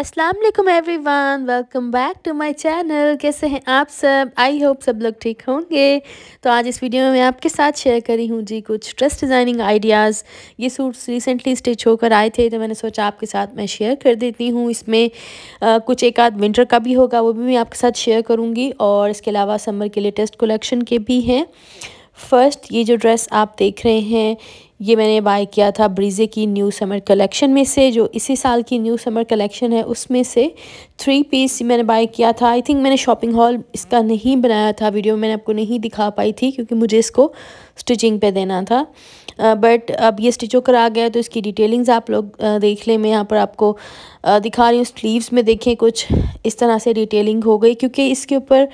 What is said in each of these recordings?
Aslam everyone welcome back to my channel कैसे हैं आप सब आई होप सब लोग ठीक होंगे तो आज इस वीडियो में मैं आपके साथ शेयर करी हूँ जी कुछ ड्रेस डिज़ाइनिंग आइडियाज़ ये सूट्स रिसेंटली स्टिच होकर आए थे तो मैंने सोचा आपके साथ मैं शेयर कर देती हूँ इसमें आ, कुछ एक आध विंटर का भी होगा वो भी मैं आपके साथ शेयर करूँगी और इसके अलावा समर के लेटेस्ट कलेक्शन के भी हैं फर्स्ट ये जो ड्रेस आप देख रहे हैं ये मैंने बाय किया था ब्रीजे की न्यू समर कलेक्शन में से जो इसी साल की न्यू समर कलेक्शन है उसमें से थ्री पीस मैंने बाय किया था आई थिंक मैंने शॉपिंग हॉल इसका नहीं बनाया था वीडियो मैंने आपको नहीं दिखा पाई थी क्योंकि मुझे इसको स्टिचिंग पे देना था बट अब ये स्टिच होकर आ गया तो इसकी डिटेलिंग्स आप लोग देख लें मैं यहाँ पर आपको दिखा रही हूँ स्लीव्स में देखें कुछ इस तरह से डिटेलिंग हो गई क्योंकि इसके ऊपर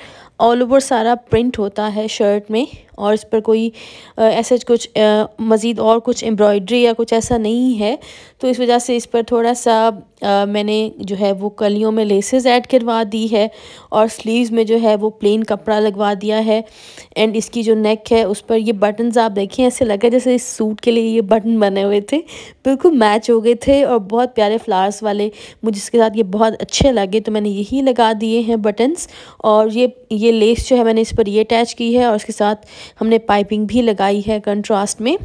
ऑल ओवर सारा प्रिंट होता है शर्ट में और इस पर कोई ऐसा कुछ मज़ीद और कुछ एम्ब्रॉयड्री या कुछ ऐसा नहीं है तो इस वजह से इस पर थोड़ा सा आ, मैंने जो है वो कलियों में लेसेस ऐड करवा दी है और स्लीव्स में जो है वो प्लेन कपड़ा लगवा दिया है एंड इसकी जो नेक है उस पर ये बटन्स आप देखें ऐसे लगा जैसे इस सूट के लिए ये बटन बने हुए थे बिल्कुल मैच हो गए थे और बहुत प्यारे फ्लावर्स वाले मुझे इसके साथ ये बहुत अच्छे लगे तो मैंने यही लगा दिए हैं बटन्स और ये ये लेस जो है मैंने इस पर ये अटैच की है और उसके साथ हमने पाइपिंग भी लगाई है कंट्रास्ट में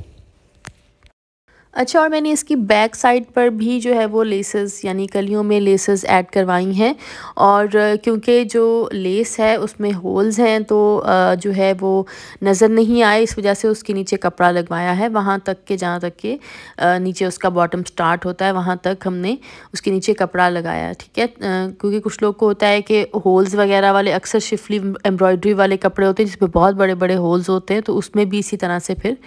अच्छा और मैंने इसकी बैक साइड पर भी जो है वो लेसेस यानी कलियों में लेसेस ऐड करवाई हैं और क्योंकि जो लेस है उसमें होल्स हैं तो जो है वो नज़र नहीं आए इस वजह से उसके नीचे कपड़ा लगवाया है वहाँ तक के जहाँ तक के नीचे उसका बॉटम स्टार्ट होता है वहाँ तक हमने उसके नीचे कपड़ा लगाया ठीक है क्योंकि कुछ लोग को होता है कि होल्स वगैरह वाले अक्सर शिफली एम्ब्रॉयडरी वाले कपड़े होते हैं जिसमें बहुत बड़े बड़े होल्स होते हैं तो उसमें भी इसी तरह से फिर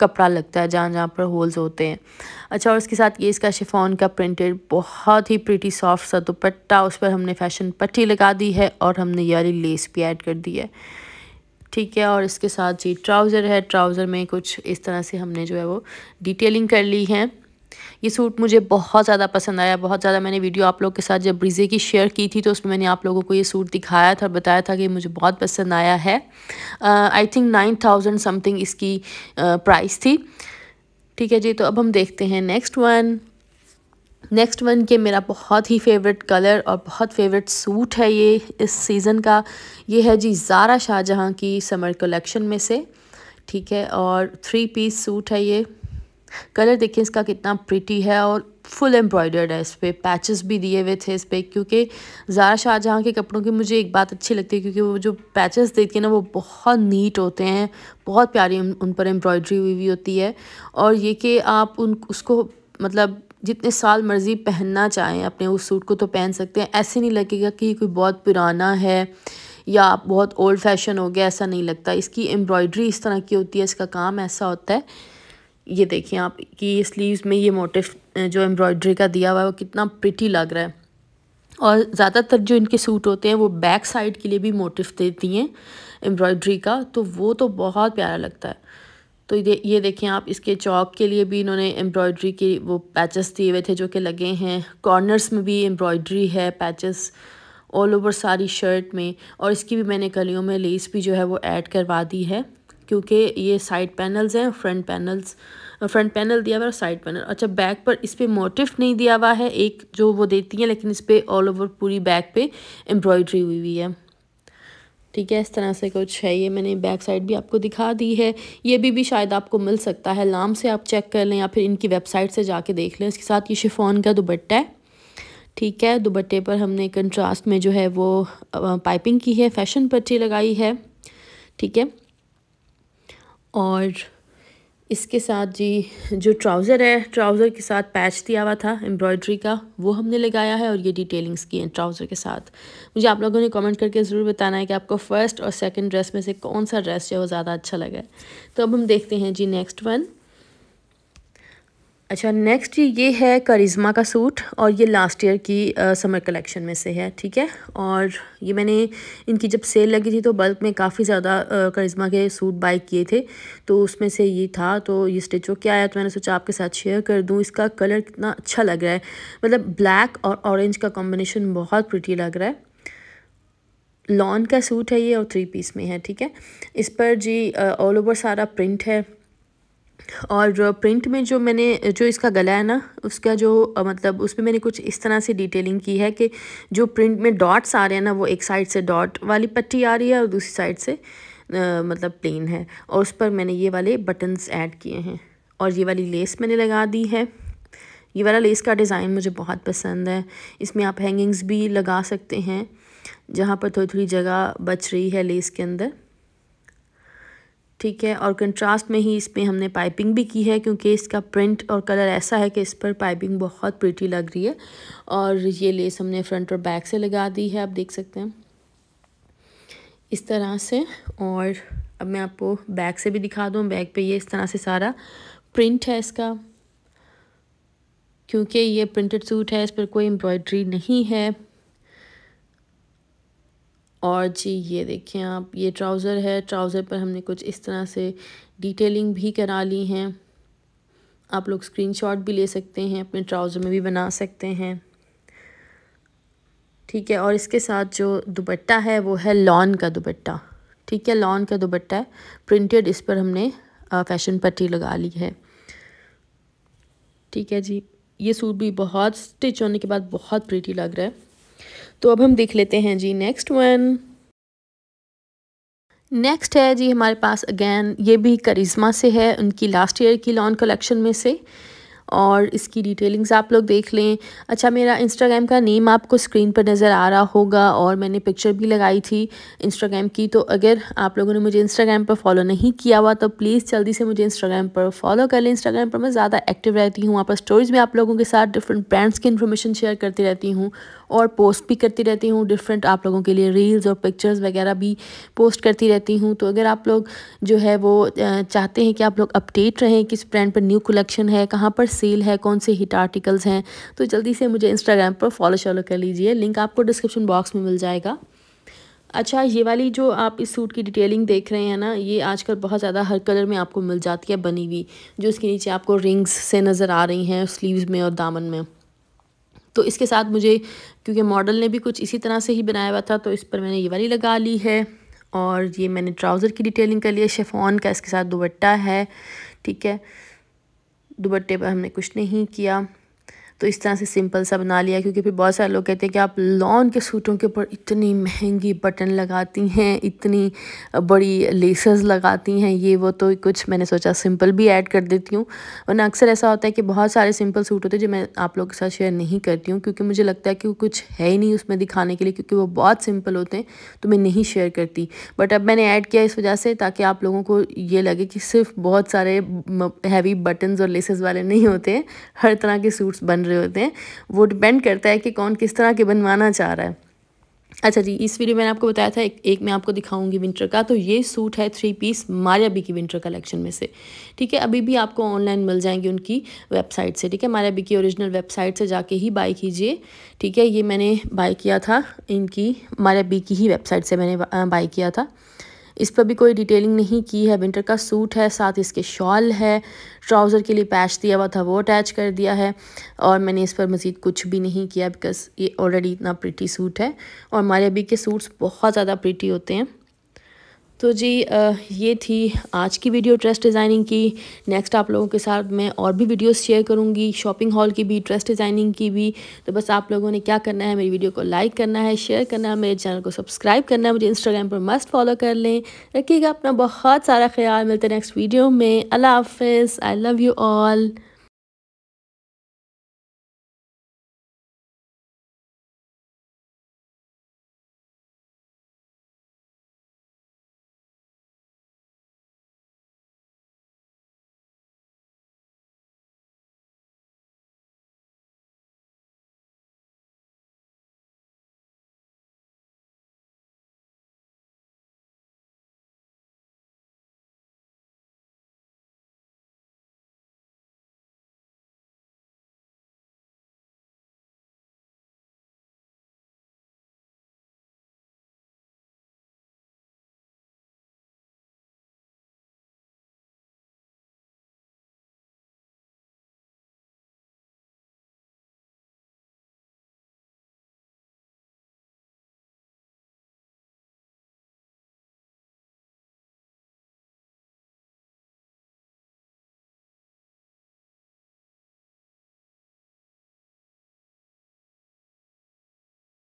कपड़ा लगता है जहाँ जहाँ पर होल्स होते हैं हैं अच्छा और इसके साथ ये इसका शिफॉन का प्रिंटेड बहुत ही प्रिटी सॉफ्ट सा दुपट्टा उस पर हमने फैशन पट्टी लगा दी है और हमने ये लेस भी ऐड कर दी है ठीक है और इसके साथ जी ट्राउज़र है ट्राउज़र में कुछ इस तरह से हमने जो है वो डिटेलिंग कर ली है ये सूट मुझे बहुत ज़्यादा पसंद आया बहुत ज़्यादा मैंने वीडियो आप लोग के साथ जब ब्रिजे की शेयर की थी तो उसमें मैंने आप लोगों को ये सूट दिखाया था और बताया था कि मुझे बहुत पसंद आया है I think nine thousand something इसकी प्राइस थी ठीक है जी तो अब हम देखते हैं नेक्स्ट वन नेक्स्ट वन के मेरा बहुत ही फेवरेट कलर और बहुत फेवरेट सूट है ये इस सीज़न का ये है जी ज़ारा शाहजहाँ की समर कलेक्शन में से ठीक है और थ्री पीस सूट है ये कलर देखिए इसका कितना प्रिटी है और फुल एम्ब्रॉयडर्ड है इस पर पैचेस भी दिए हुए थे इस पर क्योंकि ज़ारा शाहजहाँ के कपड़ों की मुझे एक बात अच्छी लगती है क्योंकि वो जो पैचेस देती है ना वो बहुत नीट होते हैं बहुत प्यारी उन पर एम्ब्रॉयडरी हुई हुई होती है और ये कि आप उन उसको मतलब जितने साल मर्ज़ी पहनना चाहें अपने उस सूट को तो पहन सकते हैं ऐसे नहीं लगेगा कि कोई बहुत पुराना है या बहुत ओल्ड फैशन हो गया ऐसा नहीं लगता इसकी एम्ब्रॉयडरी इस तरह की होती है इसका काम ऐसा होता है ये देखें आप कि स्लीव्स में ये मोटिफ जो एम्ब्रॉयड्री का दिया हुआ है वो कितना प्रिटी लग रहा है और ज़्यादातर जो इनके सूट होते हैं वो बैक साइड के लिए भी मोटिफ देती हैं एम्ब्रॉयड्री का तो वो तो बहुत प्यारा लगता है तो ये ये देखें आप इसके चौक के लिए भी इन्होंने एम्ब्रॉयड्री के वो पैचेस दिए हुए थे जो कि लगे हैं कॉर्नर्स में भी एम्ब्रॉयड्री है पैचेस ऑल ओवर सारी शर्ट में और इसकी भी मैंने कलियों में लेस भी जो है वो ऐड करवा दी है क्योंकि ये साइड पैनल्स हैं फ्रंट पैनल्स फ्रंट पैनल दिया हुआ है साइड पैनल अच्छा बैक पर इस पर मोटिफ नहीं दिया हुआ है एक जो वो देती हैं लेकिन इस पर ऑल ओवर पूरी बैक पे एम्ब्रॉयड्री हुई हुई है ठीक है इस तरह से कुछ है ये मैंने बैक साइड भी आपको दिखा दी है ये भी भी शायद आपको मिल सकता है लाम से आप चेक कर लें या फिर इनकी वेबसाइट से जाके देख लें इसके साथ ये शिफॉन का दुबट्टा है ठीक है दुबट्टे पर हमने कंट्रास्ट में जो है वो पाइपिंग की है फैशन पट्टी लगाई है ठीक है और इसके साथ जी जो ट्राउज़र है ट्राउज़र के साथ पैच दिया हुआ था एम्ब्रॉयड्री का वो हमने लगाया है और ये डिटेलिंग्स की हैं ट्राउज़र के साथ मुझे आप लोगों ने कमेंट करके ज़रूर बताना है कि आपको फ़र्स्ट और सेकंड ड्रेस में से कौन सा ड्रेस जो है वो ज़्यादा अच्छा लगा है तो अब हम देखते हैं जी नेक्स्ट वन अच्छा नेक्स्ट ये है करिश्मा का सूट और ये लास्ट ईयर की आ, समर कलेक्शन में से है ठीक है और ये मैंने इनकी जब सेल लगी थी तो बल्क में काफ़ी ज़्यादा करिश्मा के सूट बाई किए थे तो उसमें से ये था तो ये स्टिच क्या आया तो मैंने सोचा आपके साथ शेयर कर दूँ इसका कलर कितना अच्छा लग रहा है मतलब ब्लैक और ऑरेंज का कॉम्बिनेशन बहुत प्रटी लग रहा है लॉन का सूट है ये और थ्री पीस में है ठीक है इस पर जी ऑल ओवर सारा प्रिंट है और प्रिंट में जो मैंने जो इसका गला है ना उसका जो मतलब उस पर मैंने कुछ इस तरह से डिटेलिंग की है कि जो प्रिंट में डॉट्स आ रहे हैं ना वो एक साइड से डॉट वाली पट्टी आ रही है और दूसरी साइड से आ, मतलब प्लेन है और उस पर मैंने ये वाले बटन्स ऐड किए हैं और ये वाली लेस मैंने लगा दी है ये वाला लेस का डिज़ाइन मुझे बहुत पसंद है इसमें आप हैंगिंग्स भी लगा सकते हैं जहाँ पर थोड़ी थोड़ी जगह बच रही है लेस के अंदर ठीक है और कंट्रास्ट में ही इसमें हमने पाइपिंग भी की है क्योंकि इसका प्रिंट और कलर ऐसा है कि इस पर पाइपिंग बहुत प्रिटी लग रही है और ये लेस हमने फ्रंट और बैक से लगा दी है आप देख सकते हैं इस तरह से और अब मैं आपको बैक से भी दिखा दूँ बैक पे ये इस तरह से सारा प्रिंट है इसका क्योंकि ये प्रिंटेड सूट है इस पर कोई एम्ब्रॉयड्री नहीं है और जी ये देखें आप ये ट्राउज़र है ट्राउज़र पर हमने कुछ इस तरह से डिटेलिंग भी करा ली हैं आप लोग स्क्रीनशॉट भी ले सकते हैं अपने ट्राउज़र में भी बना सकते हैं ठीक है और इसके साथ जो दुपट्टा है वो है लॉन का दुपट्टा ठीक है लॉन का दुपट्टा है प्रिंटेड इस पर हमने फैशन पट्टी लगा ली है ठीक है जी ये सूट भी बहुत स्टिच होने के बाद बहुत प्रीटी लग रहा है तो अब हम देख लेते हैं जी नेक्स्ट वन नेक्स्ट है जी हमारे पास अगेन ये भी करिश्मा से है उनकी लास्ट ईयर की लॉन कलेक्शन में से और इसकी डिटेलिंग्स आप लोग देख लें अच्छा मेरा इंस्टाग्राम का नेम आपको स्क्रीन पर नज़र आ रहा होगा और मैंने पिक्चर भी लगाई थी इंस्टाग्राम की तो अगर आप लोगों ने मुझे इंस्टाग्राम पर फॉलो नहीं किया हुआ तो प्लीज़ जल्दी से मुझे इंस्टाग्राम पर फॉलो कर लें इंस्टाग्राम पर मैं ज़्यादा एक्टिव रहती हूँ वहाँ पर स्टोरीज़ में आप लोगों के साथ डिफरेंट ब्रांड्स की इन्फॉर्मेशन शेयर करती रहती हूँ और पोस्ट भी करती रहती हूँ डिफरेंट आप लोगों के लिए रील्स और पिक्चर्स वगैरह भी पोस्ट करती रहती हूँ तो अगर आप लोग जो है वो चाहते हैं कि आप लोग अपडेट रहें किस ब्रांड पर न्यू कलेक्शन है कहाँ पर सेल है कौन से हिट आर्टिकल्स हैं तो जल्दी से मुझे इंस्टाग्राम पर फॉलो शॉलो कर लीजिए लिंक आपको डिस्क्रिप्शन बॉक्स में मिल जाएगा अच्छा ये वाली जो आप इस सूट की डिटेलिंग देख रहे हैं ना ये आजकल बहुत ज़्यादा हर कलर में आपको मिल जाती है बनी हुई जो इसके नीचे आपको रिंग्स से नज़र आ रही हैं स्लीव्स में और दामन में तो इसके साथ मुझे क्योंकि मॉडल ने भी कुछ इसी तरह से ही बनाया हुआ था तो इस पर मैंने ये वाली लगा ली है और ये मैंने ट्राउज़र की डिटेलिंग कर लिया शेफॉन का इसके साथ दुबट्टा है ठीक है दुबट्टे पर हमने कुछ नहीं किया तो इस तरह से सिंपल सा बना लिया क्योंकि फिर बहुत सारे लोग कहते हैं कि आप लॉन के सूटों के ऊपर इतनी महंगी बटन लगाती हैं इतनी बड़ी लेसेस लगाती हैं ये वो तो कुछ मैंने सोचा सिंपल भी ऐड कर देती हूँ वरना अक्सर ऐसा होता है कि बहुत सारे सिंपल सूट होते हैं जो मैं आप लोग के साथ शेयर नहीं करती हूँ क्योंकि मुझे लगता है कि वो कुछ है ही नहीं उसमें दिखाने के लिए क्योंकि वो बहुत सिंपल होते हैं तो मैं नहीं शेयर करती बट अब मैंने ऐड किया इस वजह से ताकि आप लोगों को ये लगे कि सिर्फ बहुत सारे हैवी बटन्स और लेसेस वाले नहीं होते हर तरह के सूट्स बन रहे होते हैं वो डिपेंड करता है कि कौन किस तरह के बनवाना चाह रहा है अच्छा जी इस वीडियो मैंने आपको बताया था एक, एक मैं आपको दिखाऊंगी विंटर का तो ये सूट है थ्री पीस मारियाबी की विंटर कलेक्शन में से ठीक है अभी भी आपको ऑनलाइन मिल जाएंगे उनकी वेबसाइट से ठीक है मारियाबी की ओरिजिनल वेबसाइट से जाके ही बाई कीजिए ठीक है ये मैंने बाय किया था इनकी मारियाबी की ही वेबसाइट से मैंने बाय किया था इस पर भी कोई डिटेलिंग नहीं की है विंटर का सूट है साथ इसके शॉल है ट्राउज़र के लिए पैच दिया हुआ था वो अटैच कर दिया है और मैंने इस पर मज़ीद कुछ भी नहीं किया बिकॉज़ ये ऑलरेडी इतना प्रिटी सूट है और हमारे अभी के सूट्स बहुत ज़्यादा प्रिटी होते हैं तो जी ये थी आज की वीडियो ड्रेस डिज़ाइनिंग की नेक्स्ट आप लोगों के साथ मैं और भी वीडियोस शेयर करूँगी शॉपिंग हॉल की भी ड्रेस डिज़ाइनिंग की भी तो बस आप लोगों ने क्या करना है मेरी वीडियो को लाइक करना है शेयर करना है मेरे चैनल को सब्सक्राइब करना है मुझे इंस्टाग्राम पर मस्ट फॉलो कर लें रखिएगा अपना बहुत सारा ख्याल मिलते नेक्स्ट वीडियो में अल्लाह हाफ आई लव यू ऑल